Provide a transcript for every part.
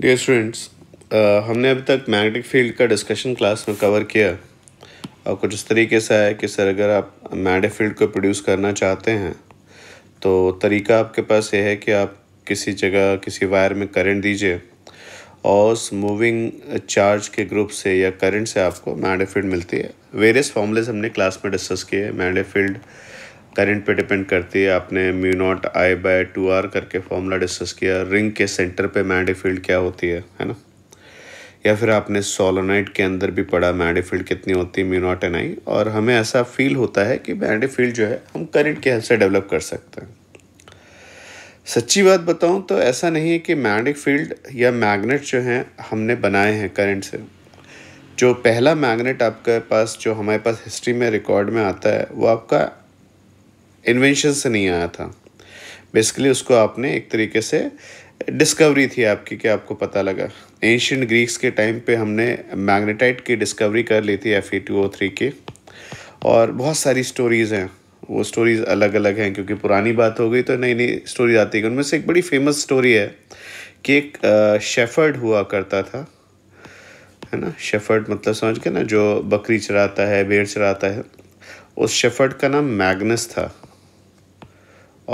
Dear students uh, हमने अभी तक मैग्नेटिक फील्ड का डिस्कशन क्लास में कवर किया और कुछ इस तरीके से है कि सर अगर आप मैग्नेटिक फील्ड को प्रोड्यूस करना चाहते हैं तो तरीका आपके पास ये है कि आप किसी जगह किसी वायर में करंट दीजिए और उस मूविंग चार्ज के ग्रुप से या करंट से आपको मैग्नेटिक फील्ड मिलती है वेरियस फॉर्मूलेज हमने क्लास में डिस्कस किए मैग्नेटिक फील्ड करंट पे डिपेंड करती है आपने mu not I by two R करके फॉर्मूला डिस्कस किया रिंग के सेंटर पे मैडी फील्ड क्या होती है है ना या फिर आपने सोलोनाइट के अंदर भी पढ़ा मैडी फील्ड कितनी होती है म्यू नॉट एन आई और हमें ऐसा फील होता है कि मैडी फील्ड जो है हम करंट के हेल्प से डेवलप कर सकते हैं सच्ची बात बताऊँ तो ऐसा नहीं है कि मैग्नेटिक फील्ड या मैग्नेट जो हैं हमने बनाए हैं करंट से जो पहला मैग्नेट आपके पास जो हमारे पास हिस्ट्री में रिकॉर्ड में आता है वो आपका इन्वेंशन से नहीं आया था बेसिकली उसको आपने एक तरीके से डिस्कवरी थी आपकी कि आपको पता लगा एंशियंट ग्रीक्स के टाइम पे हमने मैग्नेटाइट की डिस्कवरी कर ली थी F E two O three की और बहुत सारी स्टोरीज़ हैं वो स्टोरीज़ अलग अलग हैं क्योंकि पुरानी बात हो गई तो नई नई स्टोरीज आती गई उनमें से एक बड़ी फेमस स्टोरी है कि एक शेफर्ड हुआ करता था है ना शेफर्ड मतलब समझ के ना जो बकरी चराता है भेड़ चराता है उस शेफर्ड का नाम मैग्नस था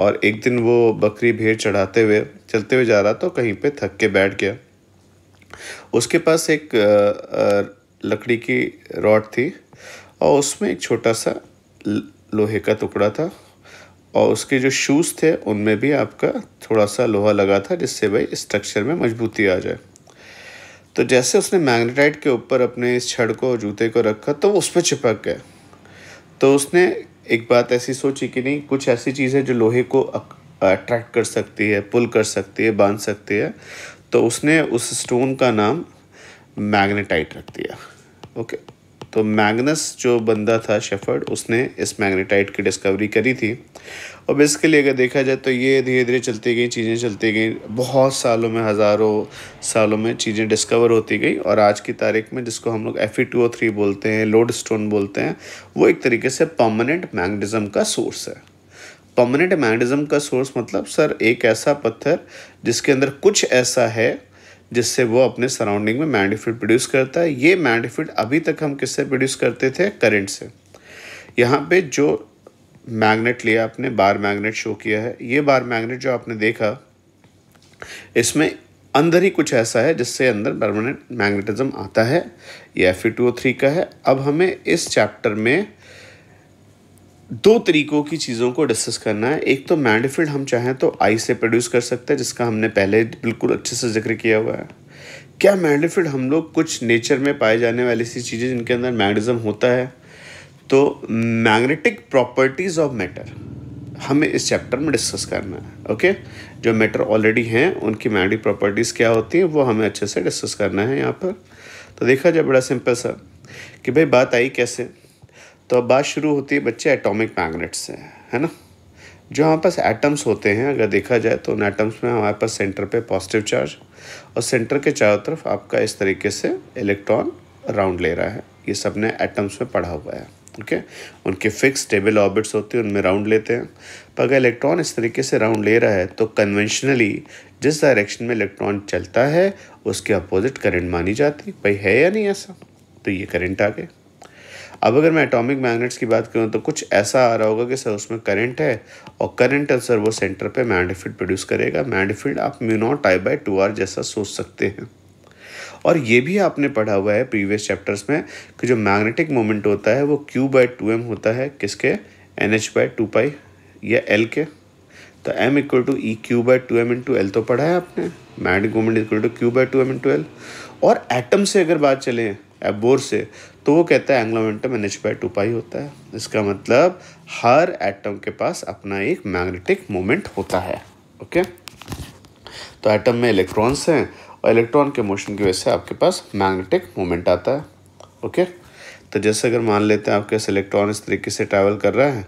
और एक दिन वो बकरी भेड़ चढ़ाते हुए चलते हुए जा रहा तो कहीं पे थक के बैठ गया उसके पास एक लकड़ी की रॉड थी और उसमें एक छोटा सा लोहे का टुकड़ा था और उसके जो शूज़ थे उनमें भी आपका थोड़ा सा लोहा लगा था जिससे भाई स्ट्रक्चर में मजबूती आ जाए तो जैसे उसने मैग्नेटाइट के ऊपर अपने इस छड़ को जूते को रखा तो वो उस पर चिपक गए तो उसने एक बात ऐसी सोची कि नहीं कुछ ऐसी चीज़ है जो लोहे को अट्रैक्ट कर सकती है पुल कर सकती है बांध सकती है तो उसने उस स्टोन का नाम मैग्नेटाइट रख दिया ओके तो मैग्नस जो बंदा था शेफर्ड उसने इस मैग्नेटाइट की डिस्कवरी करी थी और बेसिकली अगर देखा जाए तो ये धीरे धीरे चलती गई चीज़ें चलती गई बहुत सालों में हज़ारों सालों में चीज़ें डिस्कवर होती गई और आज की तारीख में जिसको हम लोग F E two O three बोलते हैं लोड स्टोन बोलते हैं वो एक तरीके से पर्मानेंट मैगनिज़म का सोर्स है पर्मानेंट मैगनिज़म का सोर्स मतलब सर एक ऐसा पत्थर जिसके अंदर कुछ ऐसा है जिससे वो अपने सराउंडिंग में मैंडिफिट प्रोड्यूस करता है ये मैंडिफिट अभी तक हम किससे प्रोड्यूस करते थे करंट से यहाँ पे जो मैग्नेट लिया आपने बार मैग्नेट शो किया है ये बार मैग्नेट जो आपने देखा इसमें अंदर ही कुछ ऐसा है जिससे अंदर परमानेंट मैग्नेटिज्म आता है ये एफ e का है अब हमें इस चैप्टर में दो तरीकों की चीज़ों को डिस्कस करना है एक तो मैंडफिल्ड हम चाहें तो आई से प्रोड्यूस कर सकते हैं जिसका हमने पहले बिल्कुल अच्छे से जिक्र किया हुआ है क्या मैंडफिल्ड हम लोग कुछ नेचर में पाए जाने वाली सी चीज़ें जिनके अंदर मैग्नेटिज्म होता है तो मैग्नेटिक प्रॉपर्टीज़ ऑफ मैटर हमें इस चैप्टर में डिस्कस करना है ओके जो मैटर ऑलरेडी हैं उनकी मैग्नेटिक प्रॉपर्टीज़ क्या होती हैं वो हमें अच्छे से डिस्कस करना है यहाँ पर तो देखा जाए बड़ा सिंपल सा कि भाई बात आई कैसे तो अब बात शुरू होती है बच्चे एटॉमिक मैग्नेट्स से है ना जो हमारे पास एटम्स होते हैं अगर देखा जाए तो उन एटम्स में हमारे पास सेंटर पे पॉजिटिव चार्ज और सेंटर के चारों तरफ आपका इस तरीके से इलेक्ट्रॉन राउंड ले रहा है ये सब ने एटम्स में पढ़ा हुआ है ओके उनके फिक्स स्टेबल ऑर्बिट्स होते हैं उनमें राउंड लेते हैं पर अगर इलेक्ट्रॉन इस तरीके से राउंड ले रहा है तो कन्वेंशनली जिस डायरेक्शन में इलेक्ट्रॉन चलता है उसके अपोजिट करंट मानी जाती भाई है या नहीं ऐसा तो ये करंट आ गए अब अगर मैं अटोमिक मैग्नेट्स की बात करूँ तो कुछ ऐसा आ रहा होगा कि सर उसमें करंट है और करंट है सर वो सेंटर पे मैंडफील्ड प्रोड्यूस करेगा मैंडफील्ड आप mu not I by two R जैसा सोच सकते हैं और ये भी आपने पढ़ा हुआ है प्रीवियस चैप्टर्स में कि जो मैग्नेटिक मोमेंट होता है वो क्यू बाई टू एम होता है किसके N H by two pi या एल के तो M equal to E Q by two M into L तो पढ़ा है आपने magnetic moment equal to Q by two M into L और एटम से अगर बात चले एबोर से तो वो कहता है angular momentum N H by two pi होता है इसका मतलब हर एटम के पास अपना एक मैग्नेटिक मोमेंट होता है ओके तो एटम में इलेक्ट्रॉन्स हैं और इलेक्ट्रॉन के मोशन की वजह से आपके पास मैग्नेटिक मोमेंट आता है ओके तो जैसे अगर मान लेते हैं आपके इलेक्ट्रॉन इस तरीके से ट्रैवल कर रहा है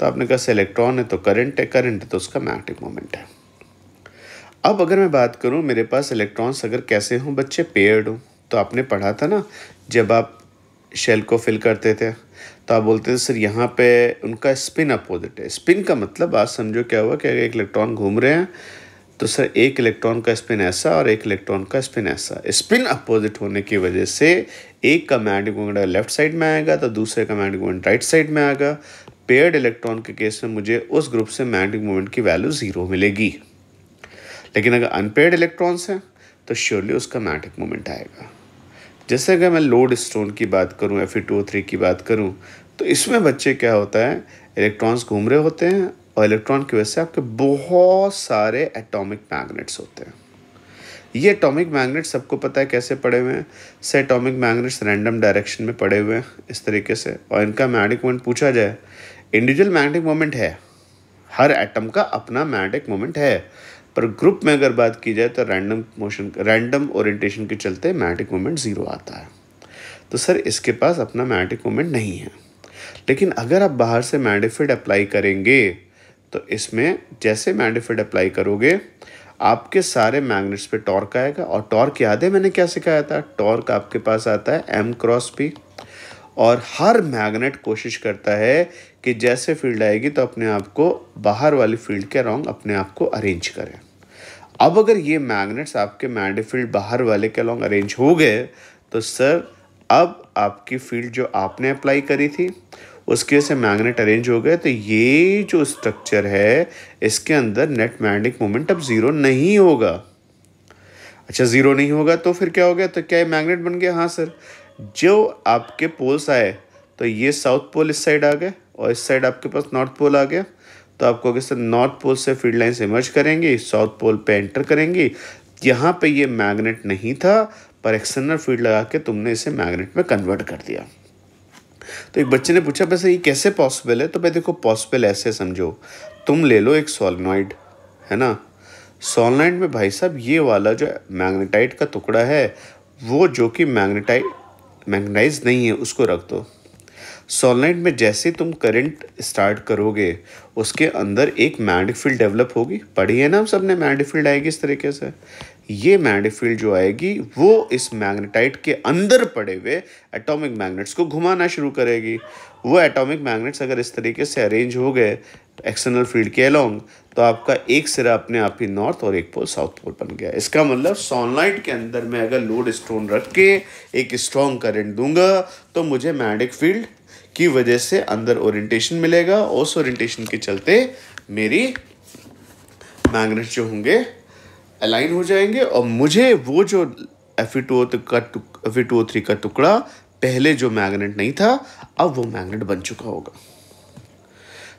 तो आपने कहा से इलेक्ट्रॉन है तो करंट है करंट है तो उसका मैग्नेटिक मोमेंट है अब अगर मैं बात करूं मेरे पास इलेक्ट्रॉन्स अगर कैसे हों बच्चे पेयर्ड हों तो आपने पढ़ा था ना जब आप शेल को फिल करते थे तो आप बोलते थे सर यहाँ पे उनका स्पिन अपोजिट है स्पिन का मतलब आज समझो क्या हुआ कि अगर एक इलेक्ट्रॉन घूम रहे हैं तो सर एक इलेक्ट्रॉन का स्पिन ऐसा और एक इलेक्ट्रॉन का स्पिन ऐसा स्पिन अपोजिट होने की वजह से एक का मैग्नेटिक लेफ्ट साइड में आएगा तो दूसरे का मैग्नेटिक मोमेंट राइट साइड में आएगा पेयर्ड इलेक्ट्रॉन के केस में मुझे उस ग्रुप से मैग्नेटिक मोमेंट की वैल्यू ज़ीरो मिलेगी लेकिन अगर अनपेयर्ड इलेक्ट्रॉन्स हैं तो श्योरली उसका मैटिक मोमेंट आएगा जैसे अगर मैं लोड स्टोन की बात करूँ एफ ई टू थ्री की बात करूँ तो इसमें बच्चे क्या होता है इलेक्ट्रॉन्स घूम रहे होते हैं और इलेक्ट्रॉन की वजह से आपके बहुत सारे एटॉमिक मैग्नेट्स होते हैं ये एटॉमिक मैग्नेट्स सबको पता है कैसे पड़े हुए हैं से एटॉमिक मैग्नेट्स रैंडम डायरेक्शन में पड़े हुए हैं इस तरीके से और इनका मैग्नेटिक मोमेंट पूछा जाए इंडिविजुअल मैग्नेटिक मोमेंट है हर एटम का अपना मैग्नेटिक मोमेंट है पर ग्रुप में अगर बात की जाए तो रैंडम मोशन रैंडम ओरिएंटेशन के चलते मैटिक मोमेंट ज़ीरो आता है तो सर इसके पास अपना मैटिक मोमेंट नहीं है लेकिन अगर आप बाहर से मैडिफिड अप्लाई करेंगे तो इसमें जैसे मैडिफिड अप्लाई करोगे आपके सारे मैग्नेट्स पे टॉर्क आएगा और टॉर्क याद है मैंने क्या सिखाया था टॉर्क आपके पास आता है एम क्रॉस पी और हर मैग्नेट कोशिश करता है कि जैसे फील्ड आएगी तो अपने आप को बाहर वाली फील्ड के अराउंड अपने आप को अरेंज करें अब अगर ये मैग्नेट्स आपके फील्ड बाहर वाले के अलॉन्ग अरेंज हो गए तो सर अब आपकी फील्ड जो आपने अप्लाई करी थी उसकी वजह से मैग्नेट अरेंज हो गए तो ये जो स्ट्रक्चर है इसके अंदर नेट मैग्नेटिक मोमेंट अब ज़ीरो नहीं होगा अच्छा ज़ीरो नहीं होगा तो फिर क्या हो गया तो क्या ये मैग्नेट बन गया हाँ सर जो आपके पोल्स आए तो ये साउथ पोल इस साइड आ गए और इस साइड आपके पास नॉर्थ पोल आ गया तो आपको कैसे सर नॉर्थ पोल से फील्ड लाइन्स इमर्ज करेंगी साउथ पोल पे एंटर करेंगी यहाँ पे ये मैग्नेट नहीं था पर एक्सटर्नल फील्ड लगा के तुमने इसे मैग्नेट में कन्वर्ट कर दिया तो एक बच्चे ने पूछा वैसे ये कैसे पॉसिबल है तो भाई देखो पॉसिबल ऐसे समझो तुम ले लो एक सोलनॉइड है ना सोलनॉइड में भाई साहब ये वाला जो मैग्नेटाइट का टुकड़ा है वो जो कि मैग्नेटाइट मैग्नेटाइज नहीं है उसको रख दो सोलनाइट में जैसे तुम करंट स्टार्ट करोगे उसके अंदर एक मैंडिक फील्ड डेवलप होगी पढ़ी है ना हम सब ने मैंडिक फील्ड आएगी इस तरीके से ये मैंडिक फील्ड जो आएगी वो इस मैग्नेटाइट के अंदर पड़े हुए एटॉमिक मैग्नेट्स को घुमाना शुरू करेगी वो एटॉमिक मैग्नेट्स अगर इस तरीके से अरेंज हो गए एक्सटर्नल फील्ड के अलोंग तो आपका एक सिरा अपने आप ही नॉर्थ और एक पोल साउथ पोल बन गया इसका मतलब सोनलाइट के अंदर मैं अगर लोड स्टोन रख के एक स्ट्रॉन्ग करंट दूंगा तो मुझे मैग्नेटिक फील्ड की वजह से अंदर ओरिएंटेशन मिलेगा उस ओरिएंटेशन के चलते मेरी मैग्नेट जो होंगे अलाइन हो जाएंगे और मुझे वो जो एफ का एफ ई का टुकड़ा पहले जो मैग्नेट नहीं था अब वो मैग्नेट बन चुका होगा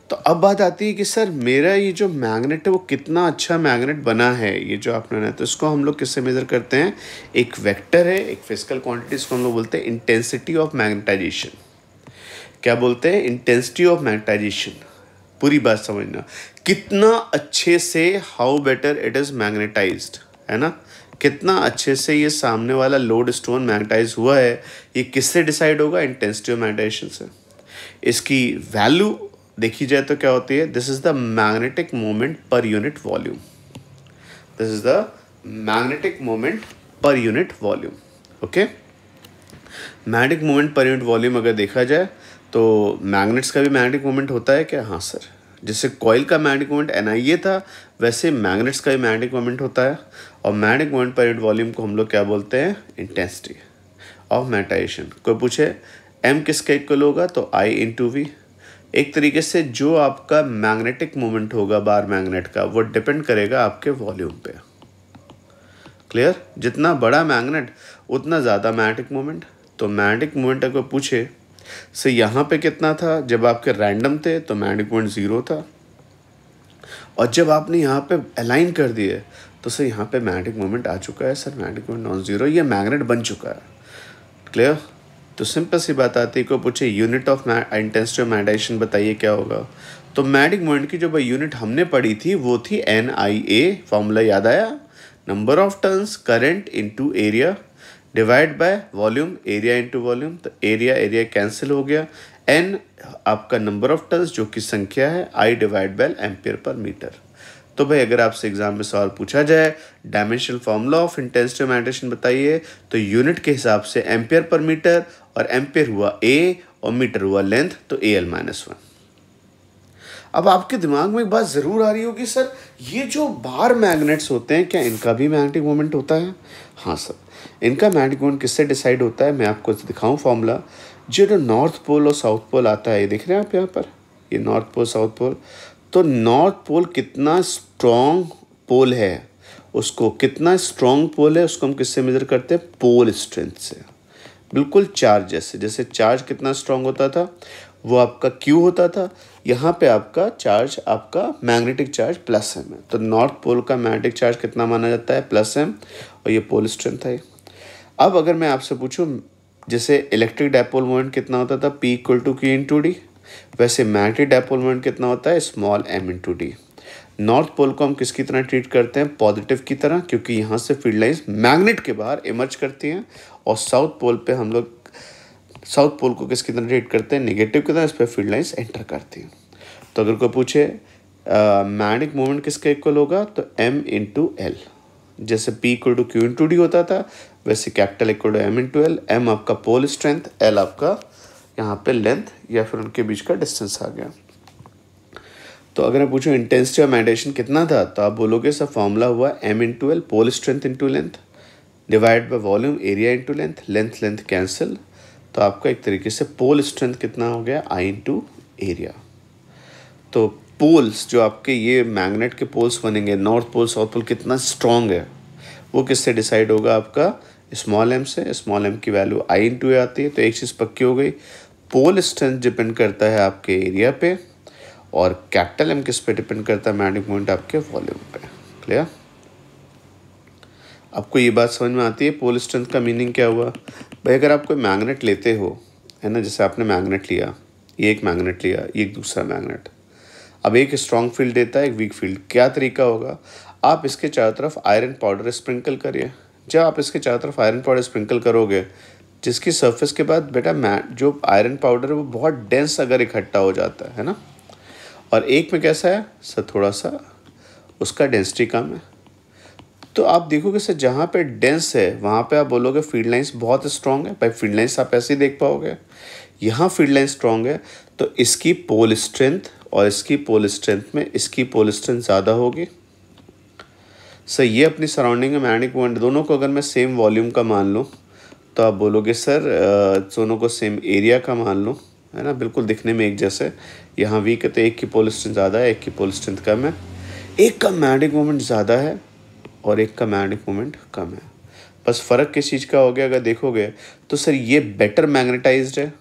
तो अब बात आती है कि सर मेरा ये जो मैग्नेट है वो कितना अच्छा मैग्नेट बना है ये जो आपने ना तो इसको हम लोग किससे मेज़र करते हैं एक वेक्टर है एक फिजिकल क्वांटिटी इसको हम लोग बोलते हैं इंटेंसिटी ऑफ मैग्नेटाइजेशन क्या बोलते हैं इंटेंसिटी ऑफ मैग्नेटाइजेशन पूरी बात समझना कितना अच्छे से how better it is magnetize है ना कितना अच्छे से ये सामने वाला लोड स्टोन मैग्नेटाइज हुआ है ये किससे डिसाइड होगा इंटेंसिटी ऑफ मैग्नेटाइजेशन से इसकी वैल्यू देखी जाए तो क्या होती है this is the magnetic moment per unit volume this is the magnetic moment per unit volume okay magnetic moment per unit volume अगर देखा जाए तो मैग्नेट्स का भी मैग्नेटिक मोमेंट होता है क्या हाँ सर जैसे कॉयल का मैग्नेटिक मोमेंट एन था वैसे मैग्नेट्स का भी मैग्नेटिक मोमेंट होता है और magnetic moment per unit volume को हम लोग क्या बोलते हैं इंटेंसिटी ऑफ मैटाइजेशन कोई पूछे एम किसका इक्वल होगा तो आई इन टू वी एक तरीके से जो आपका मैग्नेटिक मोमेंट होगा बार मैग्नेट का वो डिपेंड करेगा आपके वॉल्यूम पे क्लियर जितना बड़ा मैग्नेट उतना ज़्यादा मैग्नेटिक मोमेंट तो मैग्नेटिक मोमेंट अगर पूछे से यहाँ पे कितना था जब आपके रैंडम थे तो मैंडिक पॉइंट ज़ीरो था और जब आपने यहाँ पे अलाइन कर दिए तो सर यहाँ पे मैग्नेटिक मोमेंट आ चुका है sir magnetic moment non zero ये मैग्नेट बन चुका है क्लियर तो सिंपल सी बात आती है को पूछे unit of intensity of magnetization बताइए क्या होगा तो मैग्नेटिक मोमेंट की जो भाई यूनिट हमने पढ़ी थी वो थी एन आई ए फॉर्मूला याद आया number of turns into area divide by volume area into volume तो एरिया एरिया कैंसिल हो गया एन आपका नंबर ऑफ टर्न्स जो कि संख्या है I divide by ampere per metre तो भाई अगर आपसे एग्जाम में सवाल पूछा जाए dimensional formula of intensity migration बताइए तो यूनिट के हिसाब से एम्पियर पर मीटर और एम्पियर हुआ ए और मीटर हुआ लेंथ तो ए एल माइनस वन अब आपके दिमाग में एक बात ज़रूर आ रही होगी सर ये जो बार मैग्नेट्स होते हैं क्या इनका भी मैग्नेटिक मोमेंट होता है हाँ सर इनका मैट किससे डिसाइड होता है मैं आपको दिखाऊं फॉर्मूला जो जो नॉर्थ पोल और साउथ पोल आता है ये देख रहे हैं आप यहाँ पर ये नॉर्थ पोल साउथ पोल तो नॉर्थ पोल कितना स्ट्रॉन्ग पोल है उसको कितना स्ट्रॉन्ग पोल है उसको हम किससे मेजर करते हैं पोल स्ट्रेंथ से बिल्कुल चार्ज जैसे जैसे चार्ज कितना स्ट्रॉन्ग होता था वो आपका क्यू होता था यहाँ पे आपका चार्ज आपका मैग्नेटिक चार्ज प्लस एम है तो नॉर्थ पोल का मैग्नेटिक चार्ज कितना माना जाता है प्लस एम और ये पोल स्ट्रेंथ है अब अगर मैं आपसे पूछूँ जैसे इलेक्ट्रिक डायपोल मोमेंट कितना होता था P equal to Q into D वैसे मैग्नेटिक डायपोल मोमेंट कितना होता है small M into D north pole को हम किसकी तरह ट्रीट करते हैं पॉजिटिव की तरह क्योंकि यहाँ से फील्ड लाइन्स मैग्नेट के बाहर इमर्ज करती हैं और साउथ पोल पे हम लोग साउथ पोल को किसकी तरह रेट करते हैं नेगेटिव की तरह इस पर फील्ड लाइन्स एंटर करती हैं तो अगर कोई पूछे मैग्नेटिक मोमेंट किसका इक्वल होगा तो एम इंटू एल जैसे P equal to Q into D होता था वैसे capital equal to M into L M आपका पोल स्ट्रेंथ एल आपका यहाँ पे लेंथ या फिर उनके बीच का डिस्टेंस आ गया तो अगर मैं पूछूँ इंटेंसिटी ऑफ मैग्नेटेशन कितना था तो आप बोलोगे सब फॉर्मूला हुआ M into L pole strength into length divide by volume area into length length length cancel तो आपका एक तरीके से पोल स्ट्रेंथ कितना हो गया आई इन टू एरिया तो पोल्स जो आपके ये मैग्नेट के पोल्स बनेंगे नॉर्थ पोल साउथ पोल कितना स्ट्रॉन्ग है वो किससे डिसाइड होगा आपका स्मॉल एम से स्मॉल एम की वैल्यू आई इन टू आती है तो एक चीज़ पक्की हो गई पोल स्ट्रेंथ डिपेंड करता है आपके एरिया पे और कैपिटल एम किस पे डिपेंड करता है मैग्नेटिक पॉइंट आपके वॉल्यूम पे क्लियर आपको ये बात समझ में आती है पोल स्ट्रेंथ का मीनिंग क्या हुआ भाई अगर आप कोई मैग्नेट लेते हो है ना जैसे आपने मैग्नेट लिया ये एक मैग्नेट लिया ये एक दूसरा मैग्नेट अब एक स्ट्रॉन्ग फील्ड देता है एक वीक फील्ड क्या तरीका होगा आप इसके चारों तरफ आयरन पाउडर स्प्रिंकल करिए जब आप इसके चारों तरफ आयरन पाउडर स्प्रिंकल करोगे जिसकी सरफेस के बाद बेटा मैं जो आयरन पाउडर है वो बहुत डेंस अगर इकट्ठा हो जाता है ना और एक में कैसा है सर थोड़ा सा उसका डेंसिटी कम है तो आप देखोगे सर जहाँ पे डेंस है वहाँ पे आप बोलोगे फील्ड लाइंस बहुत स्ट्रॉन्ग है भाई फील्ड लाइंस आप ऐसे ही देख पाओगे यहाँ फील्ड लाइन स्ट्रॉन्ग है तो इसकी पोल स्ट्रेंथ और इसकी पोल स्ट्रेंथ में इसकी पोल स्ट्रेंथ ज़्यादा होगी सर ये अपनी सराउंडिंग है मैग्नेटिक मोमेंट दोनों को अगर मैं सेम वॉल्यूम का मान लूँ तो आप बोलोगे सर दोनों को सेम एरिया का मान लूँ है ना बिल्कुल दिखने में एक जैसे यहाँ वीक है तो एक की पोल स्ट्रेंथ ज़्यादा है एक की पोल स्ट्रेंथ कम है एक का मैडिक मोमेंट ज़्यादा है और एक का मैग्नेटिक मोमेंट कम है बस फ़र्क किस चीज़ का हो गया अगर देखोगे तो सर ये बेटर मैग्नेटाइज्ड है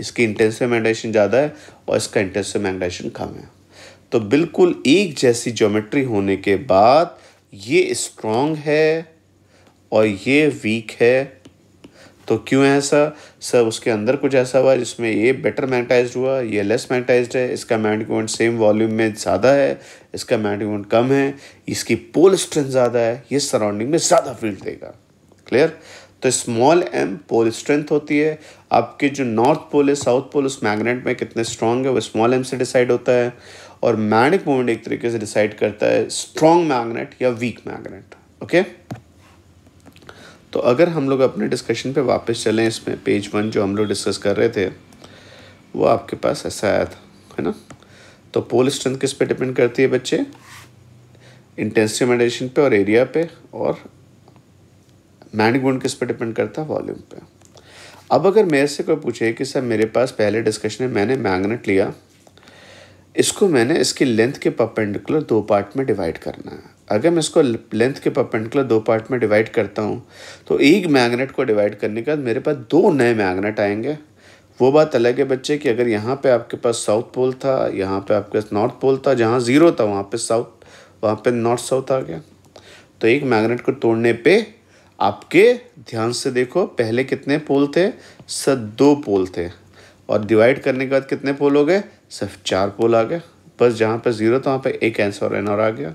इसकी इंटेंसिव मैग्नेटाइजेशन ज़्यादा है और इसका इंटेंसिव मैग्नेटाइजेशन कम है तो बिल्कुल एक जैसी ज्योमेट्री होने के बाद ये स्ट्रॉन्ग है और ये वीक है तो क्यों है ऐसा सर उसके अंदर कुछ ऐसा हुआ जिसमें ये बेटर मैग्नेटाइज हुआ ये लेस मैग्नेटाइज है इसका मैग्नेटिक मोमेंट सेम वॉल्यूम में ज़्यादा है इसका मैग्नेटिक मोमेंट कम है इसकी पोल स्ट्रेंथ ज़्यादा है ये सराउंडिंग में ज़्यादा फील्ड देगा क्लियर तो स्मॉल एम पोल स्ट्रेंथ होती है आपके जो नॉर्थ पोल है साउथ पोल उस मैग्नेट में कितने स्ट्रांग है वो स्मॉल एम से डिसाइड होता है और मैग्नेटिक मोमेंट एक तरीके से डिसाइड करता है स्ट्रांग मैग्नेट या वीक मैग्नेट ओके तो अगर हम लोग अपने डिस्कशन पे वापस चलें इसमें पेज वन जो हम लोग डिस्कस कर रहे थे वो आपके पास ऐसा आया था है ना तो पोल स्ट्रेंथ किस पे डिपेंड करती है बच्चे इंटेंसिटी मेडिटेशन पे और एरिया पे और मैंडगुंड किस पे डिपेंड करता है वॉल्यूम पे अब अगर मेरे से कोई पूछे कि सर मेरे पास पहले डिस्कशन में मैंने मैग्नेट लिया इसको मैंने इसकी लेंथ के परपेंडिकुलर दो पार्ट में डिवाइड करना है अगर मैं इसको लेंथ के परपेंडिकुलर दो पार्ट में डिवाइड करता हूँ तो एक मैग्नेट को डिवाइड करने के बाद मेरे पास दो नए मैग्नेट आएंगे वो बात अलग है बच्चे कि अगर यहाँ पे आपके पास साउथ पोल था यहाँ पे आपके पास नॉर्थ पोल था जहाँ ज़ीरो था वहाँ पे साउथ वहाँ पे नॉर्थ साउथ आ गया तो एक मैग्नेट को तोड़ने पे आपके ध्यान से देखो पहले कितने पोल थे सर दो पोल थे और डिवाइड करने के बाद कितने पोल हो गए सिर्फ चार पोल आ गया बस जहाँ पर ज़ीरो था वहाँ पर एक एंस और एन और आ गया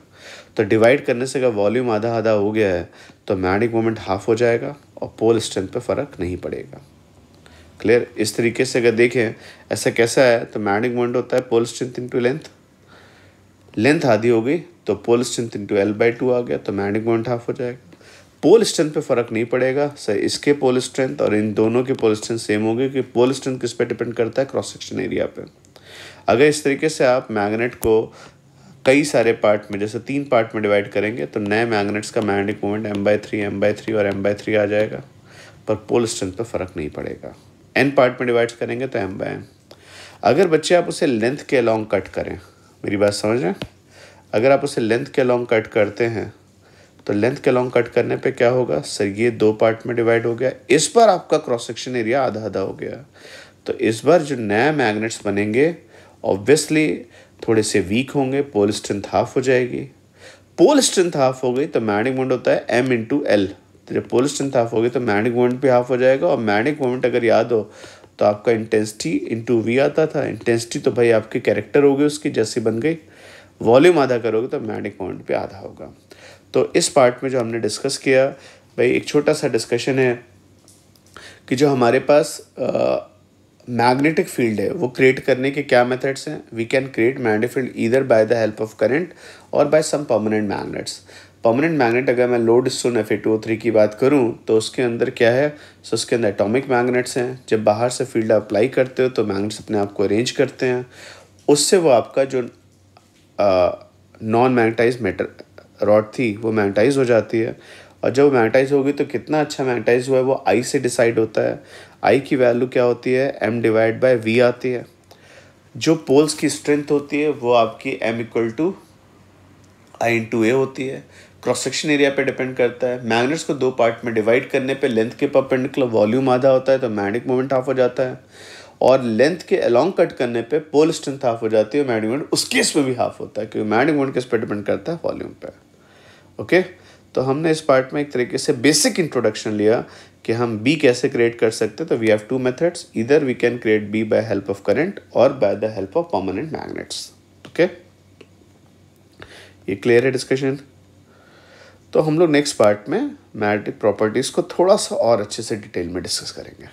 तो डिवाइड करने से अगर वॉल्यूम आधा आधा हो गया है तो मैग्नेटिक मोमेंट हाफ हो जाएगा और पोल स्ट्रेंथ पे फ़र्क नहीं पड़ेगा क्लियर इस तरीके से अगर देखें ऐसा कैसा है तो मैग्नेटिक मोमेंट होता है pole strength into length length आधी हो गई तो pole strength two L by two आ गया तो मैग्नेटिक मोमेंट हाफ हो जाएगा पोल स्ट्रेंथ पे फ़र्क नहीं पड़ेगा सर इसके पोल स्ट्रेंथ और इन दोनों के पोल स्ट्रेंथ सेम होंगे कि पोल स्ट्रेंथ किस पे डिपेंड करता है क्रॉस सेक्शन एरिया पे अगर इस तरीके से आप मैग्नेट को कई सारे पार्ट में जैसे तीन पार्ट में डिवाइड करेंगे तो नए मैग्नेट्स का magnetic moment M by three M by three और एम बाई थ्री आ जाएगा पर पोल स्ट्रेंथ पर फ़र्क नहीं पड़ेगा एन पार्ट में डिवाइड करेंगे तो एम बाई एम अगर बच्चे आप उसे लेंथ के अलॉन्ग कट करें मेरी बात समझ रहे अगर आप उसे लेंथ के अलॉन्ग कट करते हैं तो लेंथ के अलॉन्ग कट करने पे क्या होगा सर ये दो पार्ट में डिवाइड हो गया इस बार आपका क्रॉस सेक्शन एरिया आधा आधा हो गया तो इस बार जो नया मैग्नेट्स बनेंगे ऑब्वियसली थोड़े से वीक होंगे पोल स्ट्रेंथ हाफ हो जाएगी पोल स्ट्रेंथ हाफ हो गई तो मैनिक मोमेंट होता है एम इंटू एल तो जब पोल स्ट्रेंथ हाफ हो गई तो मैनिक मोमेंट भी हाफ हो जाएगा और मैनिक मोमेंट अगर याद हो तो आपका इंटेंसिटी इंटू वी आता था इंटेंसिटी तो भाई आपके कैरेक्टर होगी उसकी जैसी बन गई वॉल्यूम आधा करोगे तो मैनिक मोमेंट भी आधा होगा तो इस पार्ट में जो हमने डिस्कस किया भाई एक छोटा सा डिस्कशन है कि जो हमारे पास आ, मैग्नेटिक फील्ड है वो क्रिएट करने के क्या मेथड्स हैं we can create magnetic field either by the help of current और by some permanent magnets permanent magnet अगर मैं lodestone F two three की बात करूं तो उसके अंदर क्या है सो उसके अंदर एटॉमिक मैग्नेट्स हैं जब बाहर से फील्ड अप्लाई करते हो तो मैग्नेट्स अपने आप को अरेंज करते हैं उससे वो आपका जो नॉन मैग्नेटाइज मेटर रॉड थी वो मैग्नेटाइज हो जाती है और जब मैग्नेटाइज होगी तो कितना अच्छा मैग्नेटाइज हुआ है वो आई से डिसाइड होता है आई की वैल्यू क्या होती है एम डिवाइड बाय वी आती है जो पोल्स की स्ट्रेंथ होती है वो आपकी M equal to I into A होती है क्रॉस सेक्शन एरिया पे डिपेंड करता है मैग्नेट्स को दो पार्ट में डिवाइड करने पे लेंथ के परपेंडिकुलर वॉल्यूम आधा होता है तो मैग्नेटिक मोमेंट हाफ हो जाता है और लेंथ के अलॉन्ग कट करने पे पोल स्ट्रेंथ हाफ हो जाती है मैग्नेटिक मोमेंट उस केस में भी हाफ होता है क्योंकि मैग्नेटिक मोमेंट किस पर डिपेंड करता है वॉल्यूम पे ओके okay? तो हमने इस पार्ट में एक तरीके से बेसिक इंट्रोडक्शन लिया कि हम बी कैसे क्रिएट कर सकते तो वी हैव टू मेथड्स इधर we can create B by help of current और by the help of permanent magnets okay ये क्लियर है डिस्कशन तो हम लोग नेक्स्ट पार्ट में मैग्नेटिक प्रॉपर्टीज़ को थोड़ा सा और अच्छे से डिटेल में डिस्कस करेंगे